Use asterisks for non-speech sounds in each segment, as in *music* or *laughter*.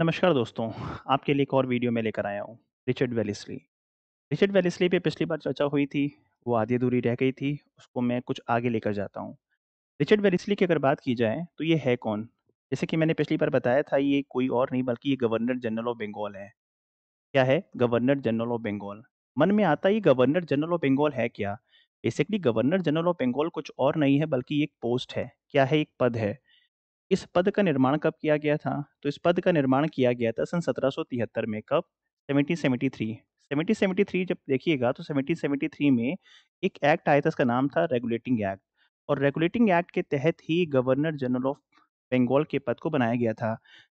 नमस्कार दोस्तों आपके लिए एक और वीडियो मैं लेकर आया हूँ रिचर्ड वेलिसली रिचर्ड वेलिसली पे पिछली बार चर्चा हुई थी वो आधी दूरी रह गई थी उसको मैं कुछ आगे लेकर जाता हूँ रिचर्ड वेलिसली की अगर बात की जाए तो ये है कौन जैसे कि मैंने पिछली बार बताया था ये कोई और नहीं बल्कि ये गवर्नर जनरल ऑफ बंगाल है क्या है गवर्नर जनरल ऑफ बंगाल मन में आता ये गवर्नर जनरल ऑफ बंगाल है क्या basically governor general of Bengal कुछ और नहीं है बल्कि एक पोस्ट है क्या है एक पद है इस पद का निर्माण कब किया गया था तो इस पद का निर्माण किया गया था सन सत्रह में कब सेवनटीन सेवेंटी सेवेंटी थ्री जब देखिएगा तो सेवेंटी थ्री में एक एक्ट आया था इसका नाम था रेगुलेटिंग एक्ट और रेगुलेटिंग एक्ट के तहत ही गवर्नर जनरल ऑफ बंगाल के पद को बनाया गया था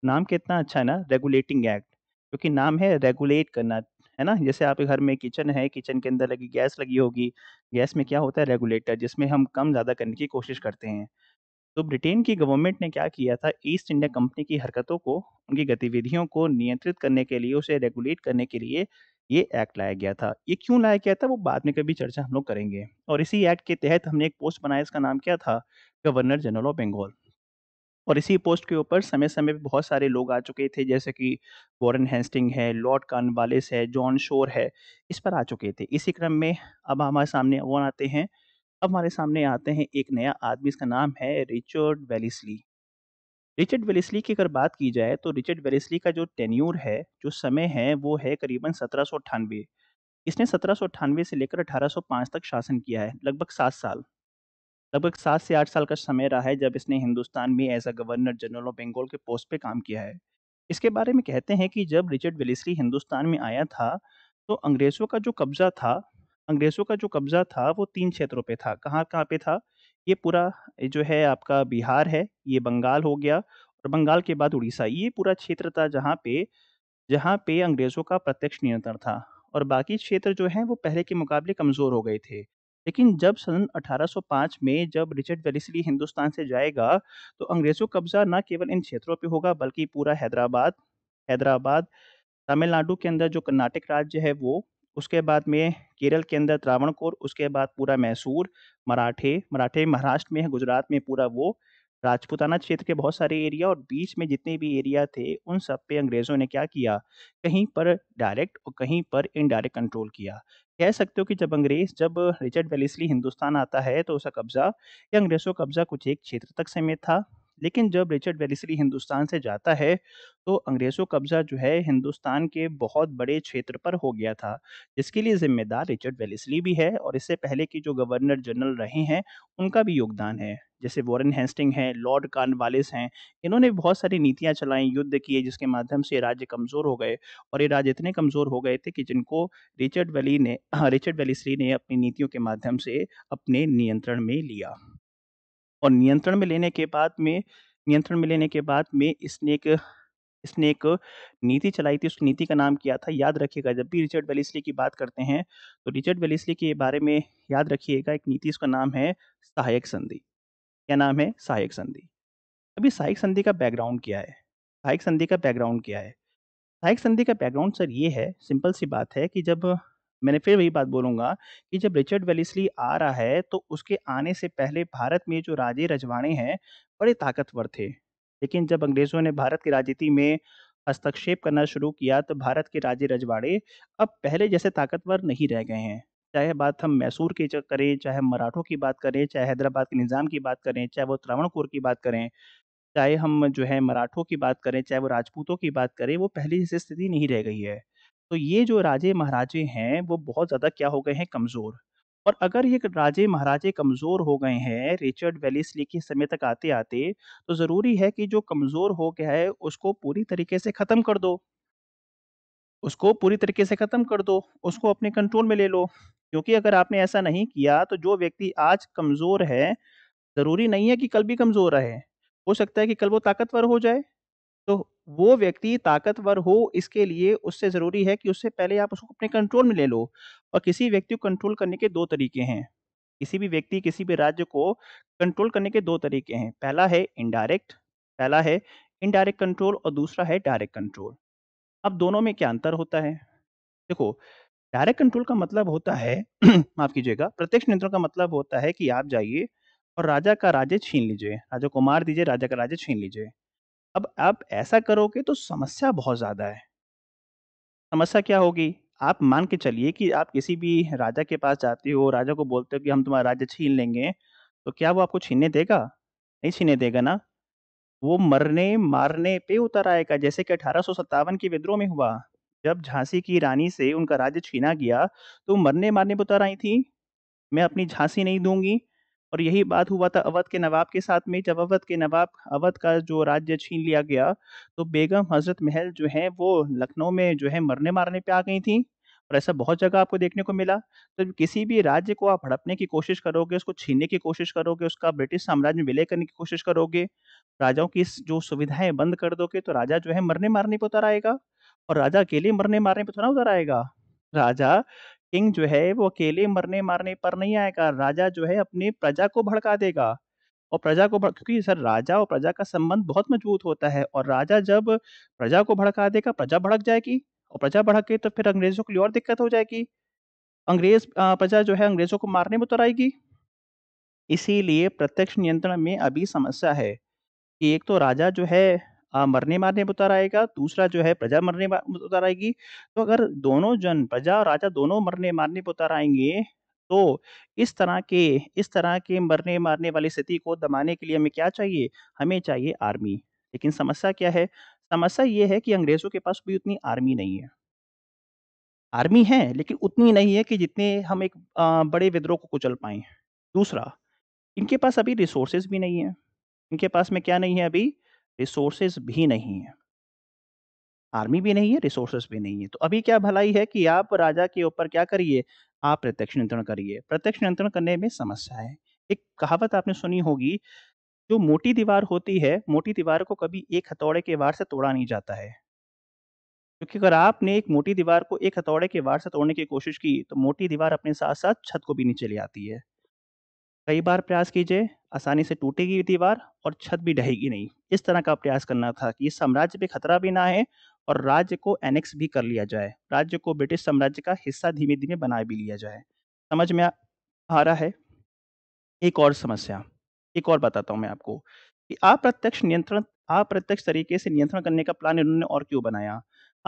नाम कितना अच्छा है ना रेगुलेटिंग एक्ट क्योंकि नाम है रेगुलेट करना है ना जैसे आपके घर में किचन है किचन के अंदर लगी गैस लगी होगी गैस में क्या होता है रेगुलेटर जिसमें हम कम ज़्यादा करने की कोशिश करते हैं तो ब्रिटेन की गवर्नमेंट ने क्या किया था ईस्ट इंडिया कंपनी की हरकतों को उनकी गतिविधियों को नियंत्रित करने के लिए उसे रेगुलेट करने के लिए ये एक्ट लाया गया था ये क्यों लाया गया था वो बाद में कभी चर्चा हम लोग करेंगे और इसी एक्ट के तहत हमने एक पोस्ट बनाया इसका नाम क्या था गवर्नर जनरल ऑफ बंगाल और इसी पोस्ट के ऊपर समय समय पर बहुत सारे लोग आ चुके थे जैसे कि वॉरन हेस्टिंग है लॉर्ड कान है जॉन शोर है इस पर आ चुके थे इसी क्रम में अब हमारे सामने वो आते हैं अब हमारे सामने आते हैं एक नया आदमी इसका नाम है रिचर्ड वेलिसली रिचर्ड वेलिसली की अगर बात की जाए तो रिचर्ड वेलिसली का जो टेन्यूर है जो समय है वो है करीबन सत्रह इसने सत्रह से लेकर 1805 तक शासन किया है लगभग सात साल लगभग सात से आठ साल का समय रहा है जब इसने हिंदुस्तान में as a governor general of Bengal के पोस्ट पे काम किया है इसके बारे में कहते हैं कि जब रिचर्ड वेलिसली हिंदुस्तान में आया था तो अंग्रेज़ों का जो कब्ज़ा था अंग्रेज़ों का जो कब्ज़ा था वो तीन क्षेत्रों पे था कहाँ कहाँ पे था ये पूरा जो है आपका बिहार है ये बंगाल हो गया और बंगाल के बाद उड़ीसा ये पूरा क्षेत्र था जहाँ पे जहाँ पे अंग्रेज़ों का प्रत्यक्ष नियंत्रण था और बाकी क्षेत्र जो है वो पहले के मुकाबले कमज़ोर हो गए थे लेकिन जब सन 1805 में जब रिचर्ड वेलिसली हिंदुस्तान से जाएगा तो अंग्रेज़ों कब्ज़ा न केवल इन क्षेत्रों पे होगा बल्कि पूरा हैदराबाद हैदराबाद तमिलनाडु के अंदर जो कर्नाटक राज्य है वो उसके बाद में केरल के अंदर त्रावणकोर उसके बाद पूरा मैसूर मराठे मराठे महाराष्ट्र में है गुजरात में पूरा वो राजपूताना क्षेत्र के बहुत सारे एरिया और बीच में जितने भी एरिया थे उन सब पे अंग्रेज़ों ने क्या किया कहीं पर डायरेक्ट और कहीं पर इनडायरेक्ट कंट्रोल किया कह सकते हो कि जब अंग्रेज जब रिचर्ड वेलिसली हिंदुस्तान आता है तो उसका कब्जा या अंग्रेज़ों का कब्जा कुछ एक क्षेत्र तक समेत था लेकिन जब रिचर्ड वेलिसरी हिंदुस्तान से जाता है तो अंग्रेज़ों कब्ज़ा जो है हिंदुस्तान के बहुत बड़े क्षेत्र पर हो गया था जिसके लिए ज़िम्मेदार रिचर्ड वेलिसली भी है और इससे पहले की जो गवर्नर जनरल रहे हैं उनका भी योगदान है जैसे वॉरेन हेस्टिंग हैं लॉर्ड कार्नवालिस हैं इन्होंने बहुत सारी नीतियाँ चलाई युद्ध किए जिसके माध्यम से राज्य कमज़ोर हो गए और ये राज्य इतने कमज़ोर हो गए थे कि जिनको रिचर्ड वैली ने हाँ, रिचर्ड वेलिसली ने अपनी नीतियों के माध्यम से अपने नियंत्रण में लिया और नियंत्रण में लेने के बाद में नियंत्रण में लेने के बाद में इसने एक इसने एक नीति चलाई थी उस नीति का नाम किया था याद रखिएगा जब भी रिचर्ड वेलिसली की बात करते हैं तो रिचर्ड वेलिसली के बारे में याद रखिएगा एक नीति उसका नाम है सहायक संधि क्या नाम है सहायक संधि अभी सहायक संधि का बैकग्राउंड क्या है सहायक संधि का बैकग्राउंड क्या है सहायक संधि का बैकग्राउंड सर ये है सिंपल सी बात है कि जब मैंने फिर वही बात बोलूंगा कि जब रिचर्ड वेलिसली आ रहा है, तो उसके आने से पहले भारत में जो राजे-रजवाड़े हैं, बड़े ताकतवर थे। लेकिन जब अंग्रेज़ों ने भारत की राजनीति में हस्तक्षेप करना शुरू किया, तो भारत के राजे-रजवाड़े अब पहले जैसे ताकतवर नहीं रह गए हैं। चाहे बात हम मैसूर की करें, चाहे मराठों की बात करें, चाहे हैदराबाद के निज़ाम की बात करें, चाहे वो त्रावणकोर की बात करें, चाहे हम जो है मराठों की बात करें, चाहे वो राजपूतों की बात करें, वो पहले जैसी स्थिति नहीं रह गई है। तो ये जो राजे महाराजे हैं वो बहुत ज़्यादा क्या हो गए हैं कमज़ोर और अगर ये राजे महाराजे कमज़ोर हो गए हैं रिचर्ड वेलिसली के समय तक आते-आते तो ज़रूरी है कि जो कमज़ोर हो गया है उसको पूरी तरीके से ख़त्म कर दो। उसको पूरी तरीके से ख़त्म कर दो, उसको अपने कंट्रोल में ले लो। क्योंकि अगर आपने ऐसा नहीं किया तो जो व्यक्ति आज कमज़ोर है, ज़रूरी नहीं है कि कल भी कमज़ोर रहे। हो सकता है कि कल वो ताकतवर हो जाए। तो वो व्यक्ति ताकतवर हो इसके लिए उससे ज़रूरी है कि उससे पहले आप उसको अपने कंट्रोल में ले लो और किसी व्यक्ति को कंट्रोल करने के दो तरीके हैं किसी भी व्यक्ति किसी भी राज्य को कंट्रोल करने के दो तरीके हैं पहला है इनडायरेक्ट पहला है इनडायरेक्ट कंट्रोल और दूसरा है डायरेक्ट कंट्रोल अब दोनों में क्या अंतर होता है देखो डायरेक्ट कंट्रोल का मतलब होता है *clears throat* माफ कीजिएगा प्रत्यक्ष नियंत्रण का मतलब होता है कि आप जाइए और राजा का राज्य छीन लीजिए राजा को मार दीजिए राजा का राज्य छीन लीजिए अब आप ऐसा करोगे तो समस्या बहुत ज़्यादा है समस्या क्या होगी आप मान के चलिए कि आप किसी भी राजा के पास जाते हो राजा को बोलते हो कि हम तुम्हारा राज्य छीन लेंगे तो क्या वो आपको छीनने देगा नहीं छीनने देगा ना वो मरने मारने पे उतर आएगा जैसे कि अठारह के विद्रोह में हुआ जब झांसी की रानी से उनका राज्य छीना गया तो मरने मारने पे उतर आई थी मैं अपनी झांसी नहीं दूंगी और यही बात हुआ था अवध के नवाब के साथ में जब अवध के नवाब अवध का जो राज्य छीन लिया गया तो बेगम हजरत महल जो है वो लखनऊ में जो है मरने मारने पे आ गई थी और ऐसा बहुत जगह आपको देखने को मिला तो किसी भी राज्य को आप हड़पने की कोशिश करोगे उसको छीनने की कोशिश करोगे उसका ब्रिटिश साम्राज्य में विलय करने की कोशिश करोगे राजाओं की जो सुविधाएं बंद कर दोगे तो राजा जो है मरने मारने पर उतर आएगा और राजा अकेले मरने मारने पर थोड़ा उतर आएगा राजा किंग जो है वो अकेले मरने मारने पर नहीं आएगा राजा जो है अपनी प्रजा को भड़का देगा और प्रजा को क्योंकि सर राजा और प्रजा का संबंध बहुत मजबूत होता है और राजा जब प्रजा को भड़का देगा प्रजा भड़क जाएगी और प्रजा भड़क के तो फिर अंग्रेजों के लिए और दिक्कत हो जाएगी अंग्रेज प्रजा जो है अंग्रेजों को मारने में उतर आएगी इसीलिए प्रत्यक्ष नियंत्रण में अभी समस्या है कि एक तो राजा जो है हाँ, मरने मारने में उतर आएगा दूसरा जो है प्रजा मरने में उतर आएगी तो अगर दोनों जन प्रजा और राजा दोनों मरने मारने पर उतर आएंगे तो इस तरह के इस तरह के मरने मारने वाली स्थिति को दबाने के लिए हमें क्या चाहिए हमें चाहिए आर्मी लेकिन समस्या क्या है समस्या ये है कि अंग्रेज़ों के पास भी उतनी आर्मी नहीं है आर्मी है लेकिन उतनी नहीं है कि जितने हम एक बड़े विद्रोह को कुचल पाए दूसरा इनके पास अभी रिसोर्सेज भी नहीं है इनके पास में क्या नहीं है अभी रिसोर्सेज भी नहीं है आर्मी भी नहीं है रिसोर्सेज भी नहीं है तो अभी क्या भलाई है कि आप राजा के ऊपर क्या करिए आप प्रत्यक्ष नियंत्रण करिए प्रत्यक्ष नियंत्रण करने में समस्या है एक कहावत आपने सुनी होगी जो मोटी दीवार होती है मोटी दीवार को कभी एक हथौड़े के वार से तोड़ा नहीं जाता है क्योंकि अगर आपने एक मोटी दीवार को एक हथौड़े के वार से तोड़ने की कोशिश की तो मोटी दीवार अपने साथ साथ छत को भी नीचे ले आती है कई बार प्रयास कीजिए आसानी से टूटेगी दीवार और छत भी ढहेगी नहीं इस तरह का प्रयास करना था कि साम्राज्य पे खतरा भी ना है और राज्य को एनेक्स भी कर लिया जाए राज्य को ब्रिटिश साम्राज्य का हिस्सा धीमे धीमे बना भी लिया जाए समझ में आ रहा है एक और समस्या एक और बताता हूँ मैं आपको कि अप्रत्यक्ष नियंत्रण अप्रत्यक्ष तरीके से नियंत्रण करने का प्लान इन्होंने और क्यों बनाया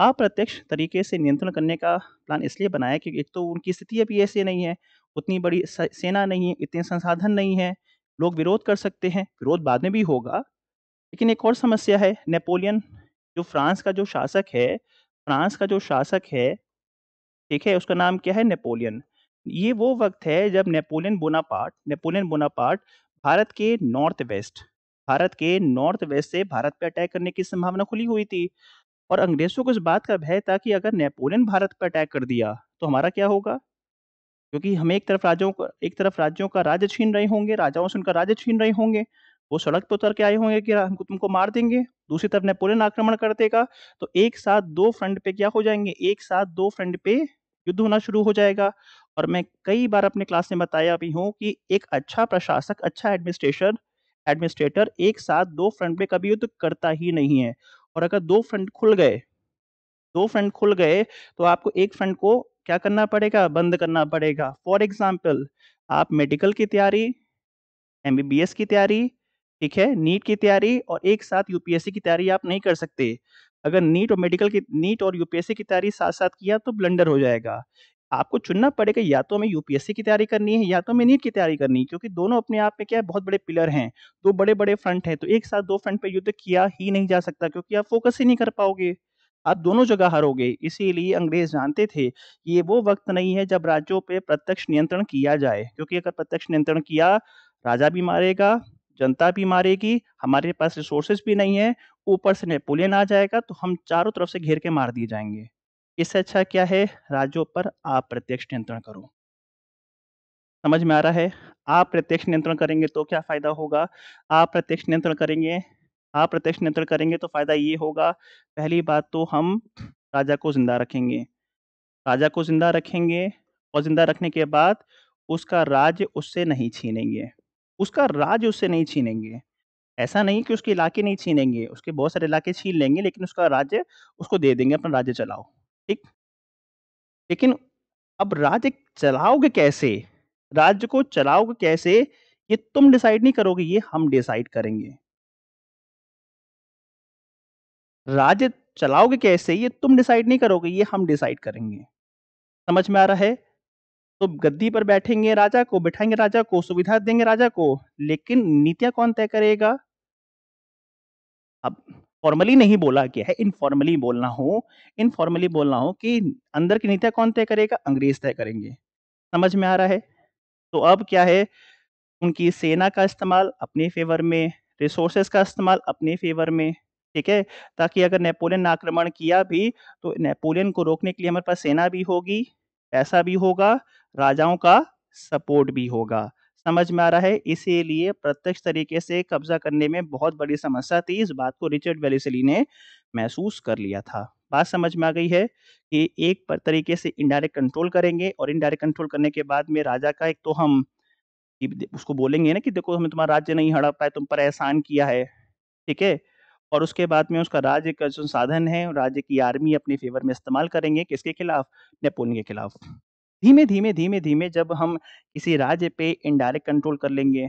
अप्रत्यक्ष तरीके से नियंत्रण करने का प्लान इसलिए बनाया क्योंकि एक तो उनकी स्थिति अभी ऐसे नहीं है उतनी बड़ी सेना नहीं है इतने संसाधन नहीं है लोग विरोध कर सकते हैं विरोध बाद में भी होगा लेकिन एक और समस्या है नेपोलियन जो फ्रांस का जो शासक है फ्रांस का जो शासक है ठीक है उसका नाम क्या है नेपोलियन ये वो वक्त है जब Napoleon Bonaparte Napoleon Bonaparte Bharat के नॉर्थ वेस्ट भारत के नॉर्थ वेस्ट से भारत पर अटैक करने की संभावना खुली हुई थी और अंग्रेज़ों को इस बात का भय था कि अगर नेपोलियन भारत पर अटैक कर दिया तो हमारा क्या होगा क्योंकि हमें एक तरफ राज्यों का एक तरफ राज्यों का राज्य छीन रहे होंगे राजाओं से उनका राज्य छीन रहे होंगे वो सड़क पर उतर के आए होंगे कि हमको तुमको मार देंगे दूसरी तरफ नेपोलियन आक्रमण कर देगा तो एक साथ दो फ्रंट पे क्या हो जाएंगे एक साथ दो फ्रंट पे युद्ध होना शुरू हो जाएगा और मैं कई बार अपने क्लास में बताया भी हूँ कि एक अच्छा प्रशासक अच्छा एडमिनिस्ट्रेशन एडमिनिस्ट्रेटर एक साथ दो फ्रंट पे कभी युद्ध करता ही नहीं है और अगर दो फ्रंट खुल गए दो फ्रंट खुल गए तो आपको एक फ्रंट को क्या करना पड़ेगा बंद करना पड़ेगा फॉर एग्जाम्पल आप मेडिकल की तैयारी एम की तैयारी ठीक है नीट की तैयारी और एक साथ यूपीएससी की तैयारी आप नहीं कर सकते अगर नीट और मेडिकल की नीट और यूपीएससी की तैयारी साथ साथ किया तो ब्लंडर हो जाएगा आपको चुनना पड़ेगा या तो हमें यूपीएससी की तैयारी करनी है या तो हमें नीट की तैयारी करनी है क्योंकि दोनों अपने आप में क्या है बहुत बड़े पिलर हैं दो बड़े बड़े फ्रंट हैं तो एक साथ दो फ्रंट पे युद्ध किया ही नहीं जा सकता क्योंकि आप फोकस ही नहीं कर पाओगे आप दोनों जगह हारोगे इसीलिए अंग्रेज जानते थे ये वो वक्त नहीं है जब राज्यों पर प्रत्यक्ष नियंत्रण किया जाए क्योंकि अगर प्रत्यक्ष नियंत्रण किया राजा भी मारेगा जनता भी मारेगी हमारे पास रिसोर्सेज भी नहीं है ऊपर से नेपोलियन आ जाएगा तो हम चारों तरफ से घेर के मार दिए जाएंगे इससे अच्छा क्या है राज्यों पर अप्रत्यक्ष नियंत्रण करो समझ में आ रहा है आप प्रत्यक्ष नियंत्रण करेंगे तो क्या फायदा होगा आप प्रत्यक्ष नियंत्रण करेंगे आप प्रत्यक्ष नियंत्रण करेंगे तो फायदा ये होगा पहली बात तो हम राजा को जिंदा रखेंगे राजा को जिंदा रखेंगे और जिंदा रखने के बाद उसका राज्य उससे नहीं छीनेंगे उसका राज्य उससे नहीं छीनेंगे ऐसा नहीं कि उसके इलाके नहीं छीनेंगे उसके बहुत सारे इलाके छीन लेंगे लेकिन उसका राज्य उसको दे देंगे अपना राज्य चलाओ ठीक लेकिन अब राज्य चलाओगे कैसे राज्य को चलाओगे कैसे ये तुम डिसाइड नहीं करोगे ये हम डिसाइड करेंगे राज्य चलाओगे कैसे ये तुम डिसाइड नहीं करोगे ये हम डिसाइड करेंगे समझ में आ रहा है तो गद्दी पर बैठेंगे राजा को बैठाएंगे राजा को सुविधा देंगे राजा को लेकिन नीतियां कौन तय करेगा अब फॉर्मली नहीं बोला गया है इनफॉर्मली बोलना हो इनफॉर्मली बोलना हो कि अंदर की नीतियाँ कौन तय करेगा अंग्रेज तय करेंगे समझ में आ रहा है तो अब क्या है उनकी सेना का इस्तेमाल अपने फेवर में रिसोर्सेस का इस्तेमाल अपने फेवर में ठीक है ताकि अगर नेपोलियन ने आक्रमण किया भी तो नेपोलियन को रोकने के लिए हमारे पास सेना भी होगी पैसा भी होगा राजाओं का सपोर्ट भी होगा समझ में आ रहा है इसीलिए प्रत्यक्ष तरीके से कब्जा करने में बहुत बड़ी समस्या थी इस बात को रिचर्ड वेलिसली ने महसूस कर लिया था बात समझ में आ गई है कि एक पर तरीके से इनडायरेक्ट कंट्रोल करेंगे और इनडायरेक्ट कंट्रोल करने के बाद में राजा का एक तो हम उसको बोलेंगे ना कि देखो हमें तुम्हारा राज्य नहीं हड़प पाए तुम पर एहसान किया है ठीक है और उसके बाद में उसका राज्य का जो साधन है राज्य की आर्मी अपने फेवर में इस्तेमाल करेंगे किसके खिलाफ नेपोलियन के खिलाफ धीमे धीमे धीमे धीमे जब हम किसी राज्य पे इनडायरेक्ट कंट्रोल कर लेंगे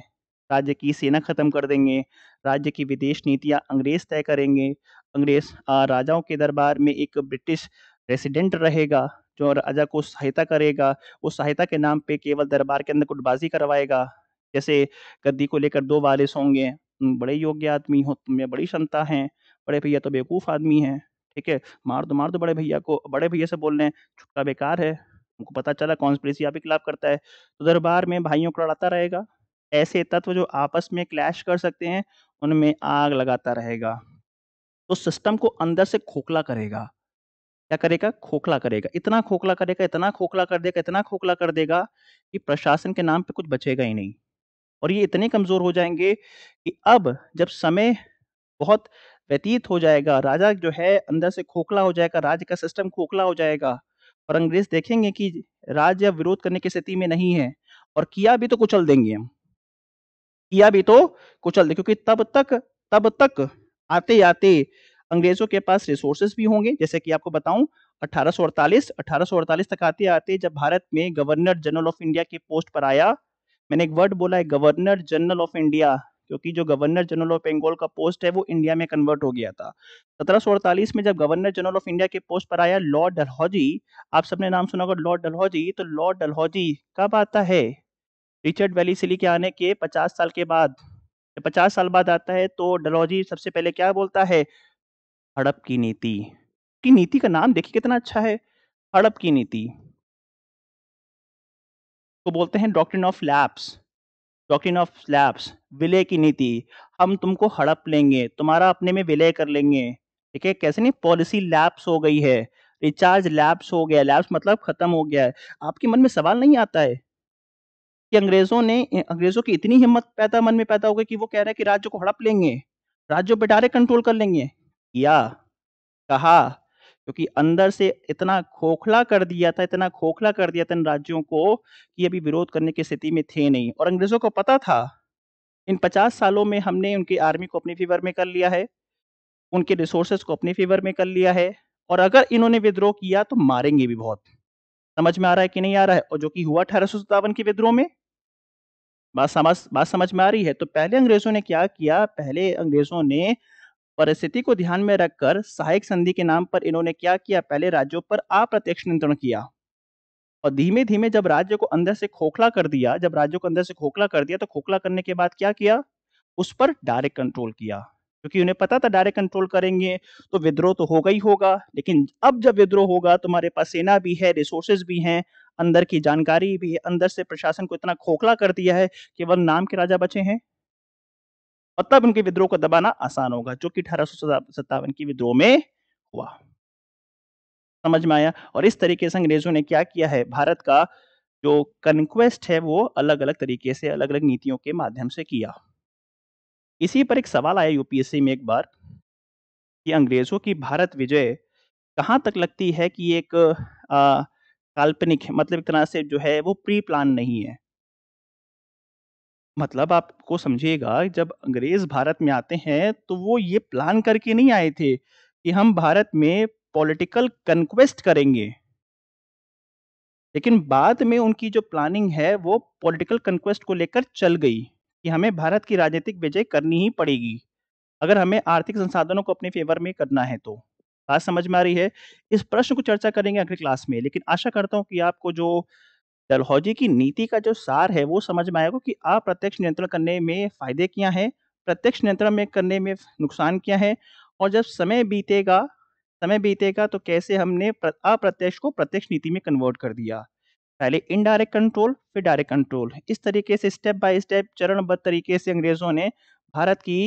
राज्य की सेना खत्म कर देंगे राज्य की विदेश नीतियाँ अंग्रेज तय करेंगे अंग्रेज राजाओं के दरबार में एक ब्रिटिश रेसिडेंट रहेगा जो राजा को सहायता करेगा उस सहायता के नाम पे केवल दरबार के अंदर कुटबाजी करवाएगा जैसे गद्दी को लेकर दो वालिस होंगे तुम बड़े योग्य आदमी हो तुम्हें बड़ी क्षमता है बड़े भैया तो बेवकूफ़ आदमी हैं ठीक है मार दो मार दो बड़े भैया को बड़े भैया से बोल रहे हैं छुटका बेकार है हमको पता चला कॉन्स्परेसी आपके खिलाफ करता है तो दरबार में भाइयों को लड़ाता रहेगा ऐसे तत्व जो आपस में क्लैश कर सकते हैं उनमें आग लगाता रहेगा तो सिस्टम को अंदर से खोखला करेगा क्या करेगा खोखला करेगा इतना खोखला करेगा इतना खोखला कर देगा इतना खोखला कर देगा कि प्रशासन के नाम पे कुछ बचेगा ही नहीं और ये इतने कमज़ोर हो जाएंगे कि अब जब समय बहुत व्यतीत हो जाएगा राजा जो है अंदर से खोखला हो जाएगा राज्य का सिस्टम खोखला हो जाएगा और अंग्रेज देखेंगे कि राज्य विरोध करने की स्थिति में नहीं है और किया भी तो कुचल देंगे हम किया भी तो कुचल देंगे क्योंकि तब तक तब तक आते आते अंग्रेजों के पास रिसोर्सेस भी होंगे जैसे कि आपको बताऊं 1848 1848 तक आते आते जब भारत में गवर्नर जनरल ऑफ इंडिया के पोस्ट पर आया मैंने एक वर्ड बोला है गवर्नर जनरल ऑफ इंडिया क्योंकि जो गवर्नर जनरल ऑफ बंगाल का पोस्ट है वो इंडिया में कन्वर्ट हो गया था सत्रह में जब गवर्नर जनरल ऑफ इंडिया के पोस्ट पर आया लॉर्ड डलहौजी आप सबने नाम सुना होगा लॉर्ड डलहौजी तो लॉर्ड डलहौजी कब आता है रिचर्ड वैली से लेके आने के पचास साल के बाद पचास साल बाद आता है तो डलहौजी सबसे पहले क्या बोलता है हड़प की नीति की नीति का नाम देखिए कितना अच्छा है हड़प की नीति को तो बोलते हैं doctrine of lapse talking of slabs विलय की नीति हम तुमको हड़प लेंगे तुम्हारा अपने में विलय कर लेंगे ठीक है कैसे नहीं पॉलिसी लैप्स हो गई है रिचार्ज लैप्स हो गया लैप्स मतलब खत्म हो गया है आपके मन में सवाल नहीं आता है कि अंग्रेजों ने अंग्रेजों की इतनी हिम्मत पैदा मन में पैदा हो गई कि वो कह रहे हैं कि राज्य को हड़प लेंगे राज्यों बेटारे कंट्रोल कर लेंगे या कहा क्योंकि अंदर से इतना खोखला कर दिया था इतना खोखला कर दिया था इन राज्यों को कि अभी विरोध करने की स्थिति में थे नहीं और अंग्रेजों को पता था इन पचास सालों में हमने उनकी आर्मी को अपने फेवर में कर लिया है उनके रिसोर्सेज को अपने फेवर में कर लिया है और अगर इन्होंने विद्रोह किया तो मारेंगे भी बहुत समझ में आ रहा है कि नहीं आ रहा है और जो कि हुआ अठारह के विद्रोह में बात समझ बात समझ में आ रही है तो पहले अंग्रेजों ने क्या किया पहले अंग्रेजों ने परिस्थिति को ध्यान में रखकर सहायक संधि के नाम पर इन्होंने क्या किया पहले राज्यों पर अप्रत्यक्ष नियंत्रण किया और धीमे धीमे जब राज्य को अंदर से खोखला कर दिया जब राज्यों को अंदर से खोखला कर दिया तो खोखला करने के बाद क्या किया उस पर डायरेक्ट कंट्रोल किया क्योंकि उन्हें पता था डायरेक्ट कंट्रोल करेंगे तो विद्रोह तो होगा ही होगा लेकिन अब जब विद्रोह होगा तुम्हारे तो पास सेना भी है रिसोर्सेज भी हैं अंदर की जानकारी भी है अंदर से प्रशासन को इतना खोखला कर दिया है केवल नाम के राजा बचे हैं तब मतलब उनके विद्रोह को दबाना आसान होगा जो कि अठारह सत्तावन की विद्रोह में हुआ समझ में आया और इस तरीके से अंग्रेजों ने क्या किया है भारत का जो कन्क्वेस्ट है वो अलग अलग तरीके से अलग अलग नीतियों के माध्यम से किया इसी पर एक सवाल आया यूपीएससी में एक बार कि अंग्रेजों की भारत विजय कहाँ तक लगती है कि एक आ, काल्पनिक मतलब एक तरह से जो है वो प्री प्लान नहीं है मतलब आपको समझिएगा जब अंग्रेज़ भारत में आते हैं, तो वो ये प्लान करके नहीं आए थे कि हम भारत में पॉलिटिकल कंक्वेस्ट करेंगे। लेकिन बाद में उनकी जो प्लानिंग है वो पॉलिटिकल कंक्वेस्ट को लेकर चल गई, कि हमें भारत की राजनीतिक विजय करनी ही पड़ेगी, अगर हमें आर्थिक संसाधनों को अपने फ़ेवर में करना है तो। बात समझ में आ रही है? इस प्रश्न को चर्चा करेंगे अगली क्लास में, लेकिन आशा करता हूँ कि आपको जो डलहौजी की नीति का जो सार है वो समझ में आएगा कि अप्रत्यक्ष नियंत्रण करने में फायदे क्या हैं प्रत्यक्ष नियंत्रण में करने में नुकसान क्या है और जब समय बीतेगा समय बीतेगा तो कैसे हमने अप्रत्यक्ष को प्रत्यक्ष नीति में कन्वर्ट कर दिया पहले इनडायरेक्ट कंट्रोल फिर डायरेक्ट कंट्रोल इस तरीके से स्टेप बाय स्टेप चरणबद्ध तरीके से अंग्रेजों ने भारत की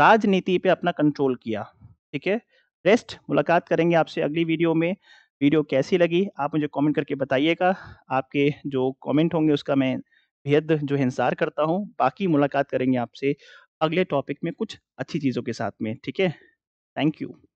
राजनीति पे अपना कंट्रोल किया ठीक है रेस्ट मुलाकात करेंगे आपसे अगली वीडियो में वीडियो कैसी लगी आप मुझे कमेंट करके बताइएगा आपके जो कमेंट होंगे उसका मैं बेहद जो है इंतज़ार करता हूँ बाकी मुलाकात करेंगे आपसे अगले टॉपिक में कुछ अच्छी चीज़ों के साथ में ठीक है थैंक यू